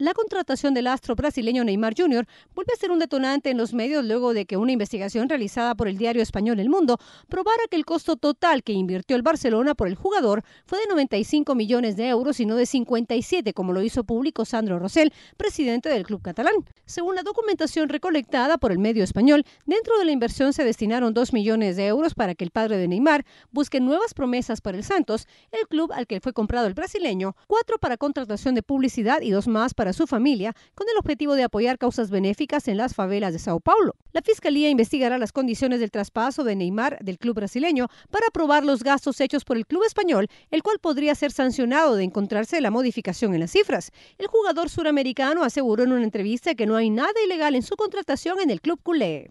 La contratación del astro brasileño Neymar Jr. vuelve a ser un detonante en los medios luego de que una investigación realizada por el diario español El Mundo probara que el costo total que invirtió el Barcelona por el jugador fue de 95 millones de euros y no de 57, como lo hizo público Sandro Rosell, presidente del club catalán. Según la documentación recolectada por el medio español, dentro de la inversión se destinaron 2 millones de euros para que el padre de Neymar busque nuevas promesas para el Santos, el club al que fue comprado el brasileño, 4 para contratación de publicidad y 2 más para su familia con el objetivo de apoyar causas benéficas en las favelas de Sao Paulo. La Fiscalía investigará las condiciones del traspaso de Neymar del club brasileño para probar los gastos hechos por el club español, el cual podría ser sancionado de encontrarse la modificación en las cifras. El jugador suramericano aseguró en una entrevista que no hay nada ilegal en su contratación en el club culé.